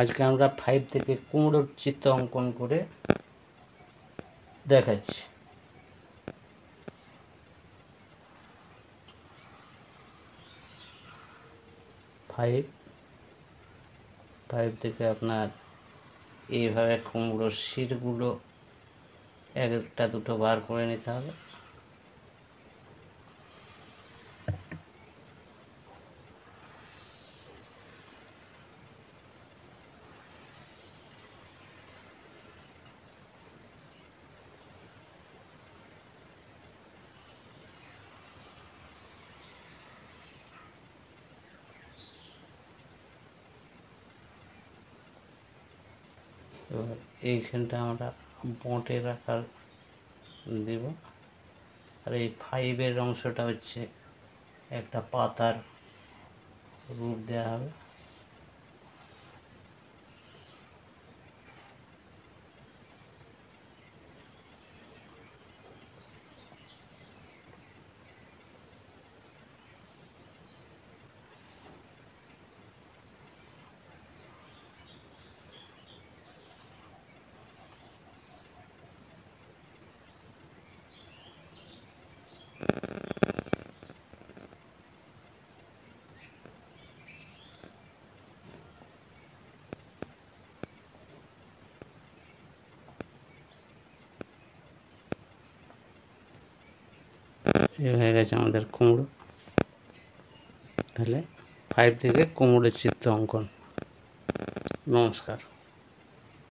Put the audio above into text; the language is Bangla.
আজকে আমরা ফাইভ থেকে কুমড়োর চিত্র অঙ্কন করে দেখাচ্ছি ফাইভ ফাইভ থেকে আপনার এইভাবে কুমড়োর শিরগুলো এক একটা দুটো বার করে নিতে হবে এবার এইখানটা আমরা বটের রাখার দেব আর এই ফাইভের অংশটা হচ্ছে একটা পাতার রূপ দেওয়া হবে এই হয়ে গেছে আমাদের কুমড়ো তাহলে ফাইভ থেকে কুমড়োর চিত্র অঙ্কন নমস্কার